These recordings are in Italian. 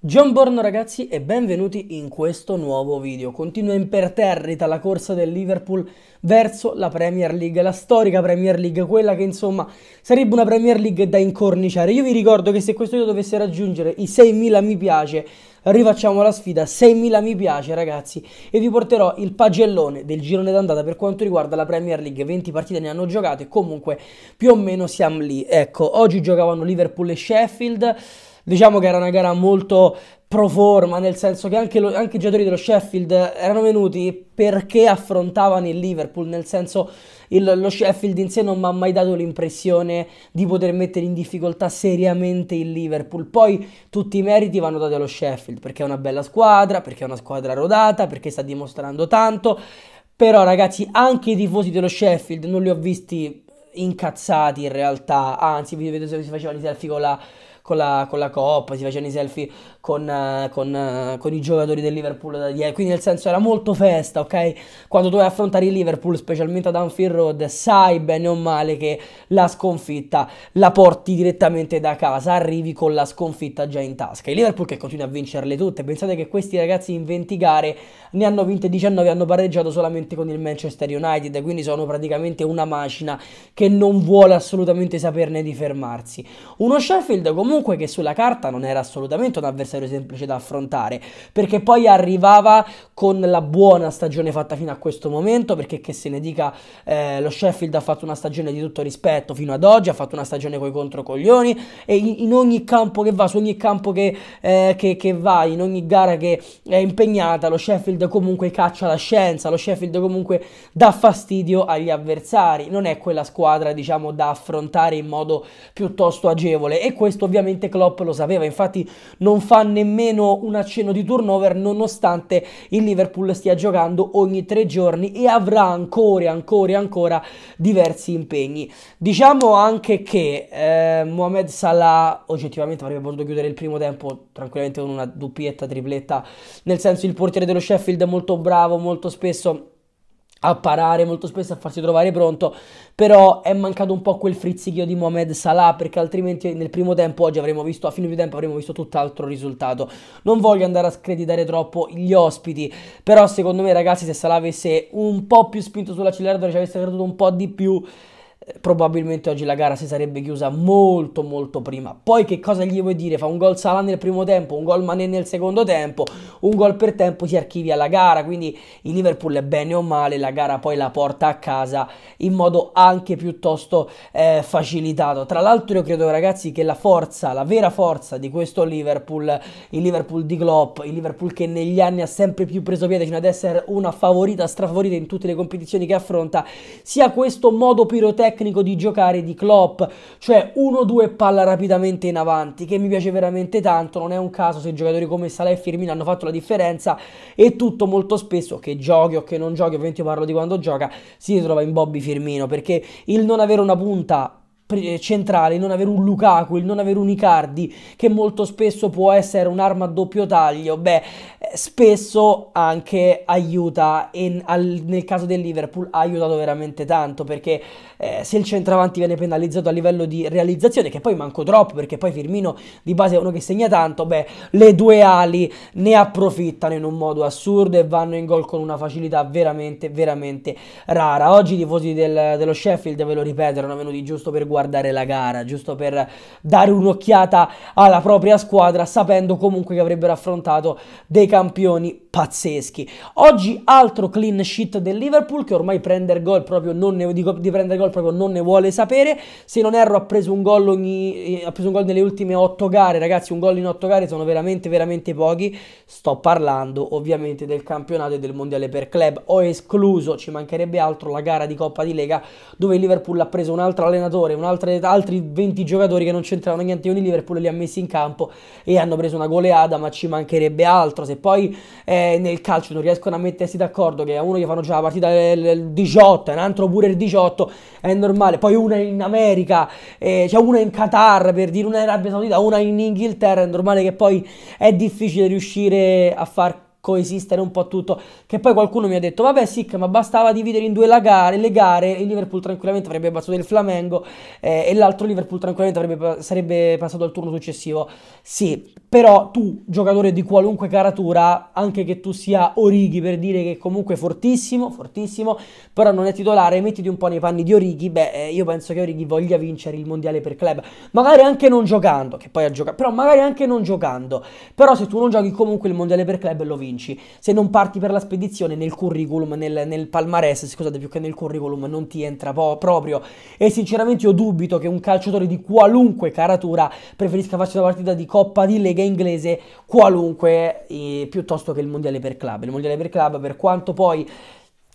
John Borno ragazzi e benvenuti in questo nuovo video. Continua imperterrita la corsa del Liverpool verso la Premier League, la storica Premier League, quella che insomma sarebbe una Premier League da incorniciare. Io vi ricordo che se questo video dovesse raggiungere i 6.000 mi piace, rifacciamo la sfida, 6.000 mi piace ragazzi e vi porterò il pagellone del girone d'andata per quanto riguarda la Premier League, 20 partite ne hanno giocate comunque più o meno siamo lì. Ecco, oggi giocavano Liverpool e Sheffield, Diciamo che era una gara molto pro forma, nel senso che anche, lo, anche i giocatori dello Sheffield erano venuti perché affrontavano il Liverpool, nel senso il, lo Sheffield in sé non mi ha mai dato l'impressione di poter mettere in difficoltà seriamente il Liverpool. Poi tutti i meriti vanno dati allo Sheffield, perché è una bella squadra, perché è una squadra rodata, perché sta dimostrando tanto. Però ragazzi, anche i tifosi dello Sheffield non li ho visti incazzati in realtà, anzi vi vedo se si facevano i selfie con la con la, con la coppa, si facevano i selfie con, uh, con, uh, con i giocatori del Liverpool da dietro, quindi nel senso era molto festa, ok? Quando tu vai affrontare il Liverpool, specialmente ad Anfield Road, sai bene o male che la sconfitta la porti direttamente da casa, arrivi con la sconfitta già in tasca. Il Liverpool che continua a vincerle tutte, pensate che questi ragazzi in 20 gare ne hanno vinte 19 hanno pareggiato solamente con il Manchester United, quindi sono praticamente una macina che non vuole assolutamente saperne di fermarsi. Uno Sheffield comunque comunque che sulla carta non era assolutamente un avversario semplice da affrontare, perché poi arrivava con la buona stagione fatta fino a questo momento, perché che se ne dica eh, lo Sheffield ha fatto una stagione di tutto rispetto fino ad oggi, ha fatto una stagione coi controcoglioni e in, in ogni campo che va, su ogni campo che, eh, che, che va, in ogni gara che è impegnata, lo Sheffield comunque caccia la scienza, lo Sheffield comunque dà fastidio agli avversari, non è quella squadra diciamo da affrontare in modo piuttosto agevole e questo ovviamente ovviamente Klopp lo sapeva, infatti non fa nemmeno un accenno di turnover nonostante il Liverpool stia giocando ogni tre giorni e avrà ancora, ancora, ancora diversi impegni. Diciamo anche che eh, Mohamed Salah oggettivamente avrebbe potuto chiudere il primo tempo tranquillamente con una doppietta, tripletta, nel senso il portiere dello Sheffield è molto bravo, molto spesso a parare molto spesso, a farsi trovare pronto, però è mancato un po' quel frizzichio di Mohamed Salah perché altrimenti nel primo tempo oggi avremmo visto, a fine di tempo avremmo visto tutt'altro risultato. Non voglio andare a screditare troppo gli ospiti, però secondo me ragazzi se Salah avesse un po' più spinto sull'acceleratore, ci avesse creduto un po' di più, probabilmente oggi la gara si sarebbe chiusa molto molto prima. Poi che cosa gli vuoi dire? Fa un gol Salah nel primo tempo, un gol Mané nel secondo tempo, un gol per tempo si archivia la gara, quindi il Liverpool bene o male la gara poi la porta a casa in modo anche piuttosto eh, facilitato. Tra l'altro io credo ragazzi che la forza, la vera forza di questo Liverpool, il Liverpool di Klopp, il Liverpool che negli anni ha sempre più preso piede fino ad essere una favorita, strafavorita in tutte le competizioni che affronta, sia questo modo pirotecnico tecnico di giocare di Klopp, cioè 1-2 palla rapidamente in avanti, che mi piace veramente tanto, non è un caso se giocatori come Salah e Firmino hanno fatto la differenza e tutto molto spesso, che giochi o che non giochi, ovviamente io parlo di quando gioca, si ritrova in Bobby Firmino, perché il non avere una punta centrale, il non avere un Lukaku, il non avere un Icardi, che molto spesso può essere un'arma a doppio taglio, beh, eh, spesso anche aiuta e nel caso del Liverpool ha aiutato veramente tanto perché eh, se il centravanti viene penalizzato a livello di realizzazione, che poi manco troppo perché poi Firmino di base è uno che segna tanto, beh, le due ali ne approfittano in un modo assurdo e vanno in gol con una facilità veramente, veramente rara. Oggi i tifosi del, dello Sheffield, ve lo ripeto, erano venuti giusto per guardare guardare la gara, giusto per dare un'occhiata alla propria squadra, sapendo comunque che avrebbero affrontato dei campioni pazzeschi. Oggi altro clean sheet del Liverpool che ormai prendere gol proprio non ne, di, di prendere gol proprio non ne vuole sapere. Se non erro ha preso un gol ogni ha preso un gol nelle ultime 8 gare, ragazzi, un gol in 8 gare sono veramente veramente pochi. Sto parlando ovviamente del campionato e del mondiale per club. Ho escluso, ci mancherebbe altro la gara di Coppa di Lega dove il Liverpool ha preso un altro allenatore, un altre, altri 20 giocatori che non c'entravano niente con il Liverpool, li ha messi in campo e hanno preso una goleada, ma ci mancherebbe altro. Se poi eh, nel calcio non riescono a mettersi d'accordo, che a uno gli fanno già la partita eh, il 18, un altro pure il 18, è normale. Poi una in America, eh, c'è cioè una in Qatar, per dire una in Arabia Saudita, una in Inghilterra, è normale che poi è difficile riuscire a far coesistere un po' tutto. Che poi qualcuno mi ha detto: Vabbè, sì, ma bastava dividere in due la gare, le gare. Il Liverpool tranquillamente avrebbe battuto il Flamengo eh, e l'altro Liverpool tranquillamente avrebbe, sarebbe passato al turno successivo. Sì, però tu, giocatore di qualunque caratura, anche che tu sia Orighi per dire che comunque è fortissimo, fortissimo, però non è titolare, mettiti un po' nei panni di Orighi. Beh, eh, io penso che Orighi voglia vincere il mondiale per club, magari anche non giocando, che poi ha giocato, però magari anche non giocando. Però se tu non giochi comunque il mondiale per club lo vinci vinci. Se non parti per la spedizione nel curriculum, nel, nel palmarès, scusate, più che nel curriculum, non ti entra proprio. E sinceramente io dubito che un calciatore di qualunque caratura preferisca farsi una partita di Coppa di Lega inglese qualunque eh, piuttosto che il Mondiale per Club. Il Mondiale per Club, per quanto poi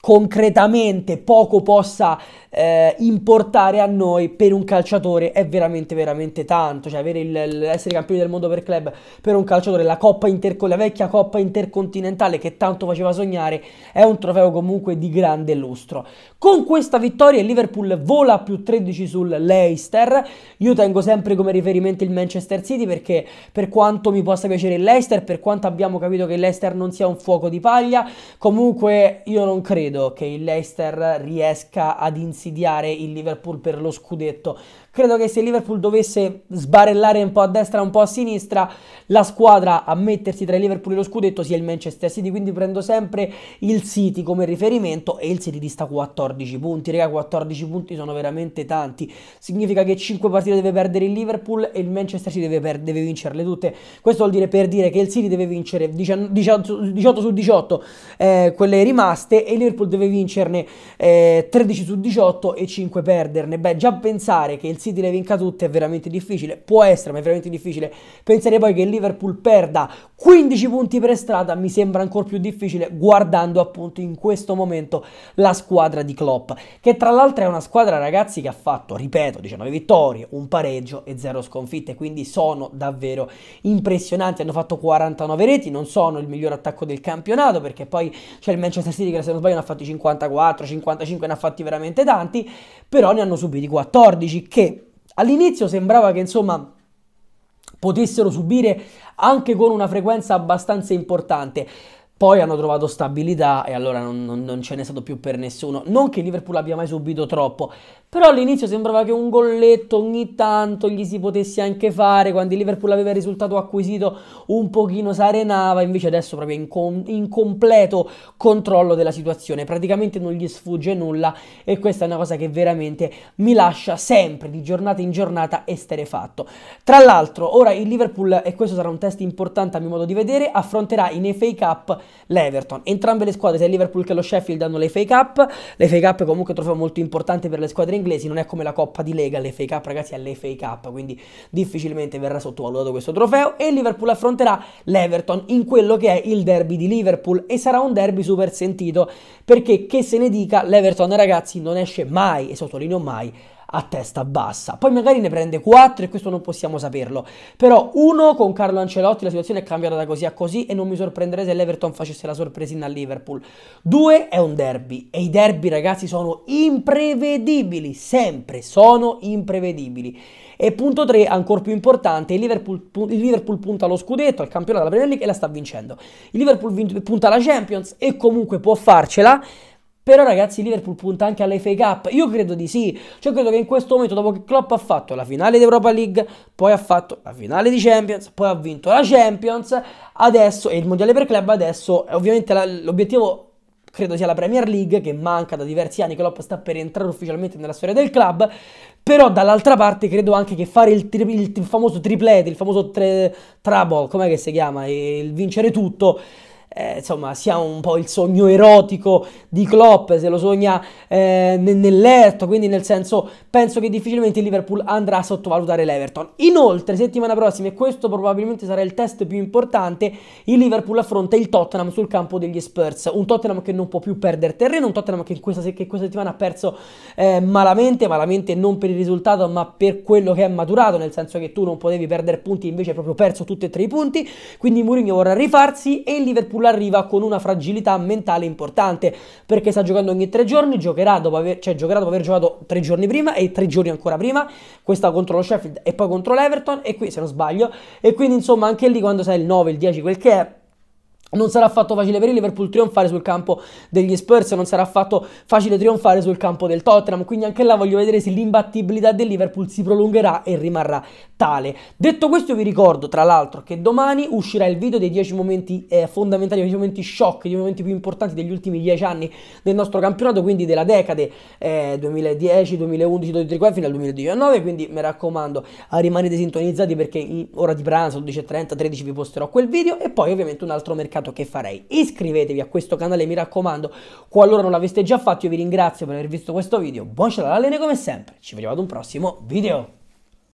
concretamente poco possa eh, importare a noi per un calciatore è veramente veramente tanto cioè avere il, essere campione del mondo per club per un calciatore la, Interco- la vecchia coppa intercontinentale che tanto faceva sognare è un trofeo comunque di grande lustro con questa vittoria il Liverpool vola a più 13 sul Leicester. Io tengo sempre come riferimento il Manchester City perché per quanto mi possa piacere il Leicester, per quanto abbiamo capito che il Leicester non sia un fuoco di paglia, comunque io non credo che il Leicester riesca ad insidiare il Liverpool per lo scudetto. Credo che se Liverpool dovesse sbarellare un po' a destra, un po' a sinistra, la squadra a mettersi tra il Liverpool e lo scudetto sia il Manchester City. Quindi prendo sempre il City come riferimento e il City dista 14 punti. Raga, 14 punti sono veramente tanti. Significa che 5 partite deve perdere il Liverpool e il Manchester City deve, deve vincerle tutte. Questo vuol dire per dire che il City deve vincere 18 su 18 eh, quelle rimaste e il Liverpool deve vincerne eh, 13 su 18 e 5 perderne. Beh, già pensare che il City si le vinca tutte è veramente difficile, può essere ma è veramente difficile, pensare poi che il Liverpool perda 15 punti per strada mi sembra ancora più difficile guardando appunto in questo momento la squadra di Klopp, che tra l'altro è una squadra ragazzi che ha fatto, ripeto, 19 vittorie, un pareggio e zero sconfitte, quindi sono davvero impressionanti, hanno fatto 49 reti, non sono il miglior attacco del campionato perché poi c'è il Manchester City che se non sbaglio ne ha fatti 54, 55, ne ha fatti veramente tanti, però ne hanno subiti 14 che All'inizio sembrava che insomma potessero subire anche con una frequenza abbastanza importante. Poi hanno trovato stabilità e allora non, non, non, ce n'è stato più per nessuno. Non che Liverpool abbia mai subito troppo, però all'inizio sembrava che un golletto ogni tanto gli si potesse anche fare, quando il Liverpool aveva il risultato acquisito un pochino sarenava, invece adesso proprio in, com- in completo controllo della situazione, praticamente non gli sfugge nulla e questa è una cosa che veramente mi lascia sempre di giornata in giornata esterefatto. Tra l'altro ora il Liverpool, e questo sarà un test importante a mio modo di vedere, affronterà in FA Cup l'Everton. Entrambe le squadre, sia il Liverpool che lo Sheffield, hanno le FA Cup, le FA Cup è comunque un trofeo molto importante per le squadre inglesi non è come la Coppa di Lega, l'FA Cup ragazzi è l'FA Cup, quindi difficilmente verrà sottovalutato questo trofeo e Liverpool affronterà l'Everton in quello che è il derby di Liverpool e sarà un derby super sentito perché che se ne dica l'Everton ragazzi non esce mai e sottolineo mai a testa bassa. Poi magari ne prende 4 e questo non possiamo saperlo. Però uno con Carlo Ancelotti la situazione è cambiata da così a così e non mi sorprenderei se l'Everton facesse la sorpresina a Liverpool. Due è un derby e i derby ragazzi sono imprevedibili, sempre sono imprevedibili. E punto 3, ancora più importante, il Liverpool, il Liverpool punta allo scudetto, al campionato della Premier League e la sta vincendo. Il Liverpool punta alla Champions e comunque può farcela, però ragazzi Liverpool punta anche FA Cup, io credo di sì, cioè credo che in questo momento dopo che Klopp ha fatto la finale di Europa League, poi ha fatto la finale di Champions, poi ha vinto la Champions, adesso e il Mondiale per Club adesso ovviamente l'obiettivo credo sia la Premier League che manca da diversi anni, Klopp sta per entrare ufficialmente nella storia del club, però dall'altra parte credo anche che fare il, tri il famoso triplete, il famoso tre- trouble, com'è che si chiama, il vincere tutto eh, insomma, sia un po' il sogno erotico di Klopp, se lo sogna eh, nel letto, quindi nel senso penso che difficilmente il Liverpool andrà a sottovalutare l'Everton. Inoltre, settimana prossima, e questo probabilmente sarà il test più importante, il Liverpool affronta il Tottenham sul campo degli Spurs, un Tottenham che non può più perdere terreno, un Tottenham che, questa, che questa, settimana ha perso eh, malamente, malamente non per il risultato, ma per quello che è maturato, nel senso che tu non potevi perdere punti, invece hai proprio perso tutti e tre i punti, quindi Mourinho vorrà rifarsi e il Liverpool arriva con una fragilità mentale importante perché sta giocando ogni tre giorni, giocherà dopo aver, cioè, giocherà dopo aver giocato tre giorni prima e tre giorni ancora prima, questa contro lo Sheffield e poi contro l'Everton e qui se non sbaglio e quindi insomma anche lì quando sai il 9, il 10, quel che è non sarà affatto facile per il Liverpool trionfare sul campo degli Spurs, non sarà affatto facile trionfare sul campo del Tottenham, quindi anche là voglio vedere se l'imbattibilità del Liverpool si prolungherà e rimarrà tale. Detto questo vi ricordo tra l'altro che domani uscirà il video dei 10 momenti eh, fondamentali, dei momenti shock, dei momenti più importanti degli ultimi 10 anni del nostro campionato, quindi della decade eh, 2010, 2011, 2013 fino al 2019, quindi mi raccomando rimanete sintonizzati perché in ora di pranzo 12.30, 13 vi posterò quel video e poi ovviamente un altro mercato mercato che farei. Iscrivetevi a questo canale, mi raccomando, qualora non l'aveste già fatto io vi ringrazio per aver visto questo video, buon ciao da Lene come sempre, ci vediamo ad un prossimo video.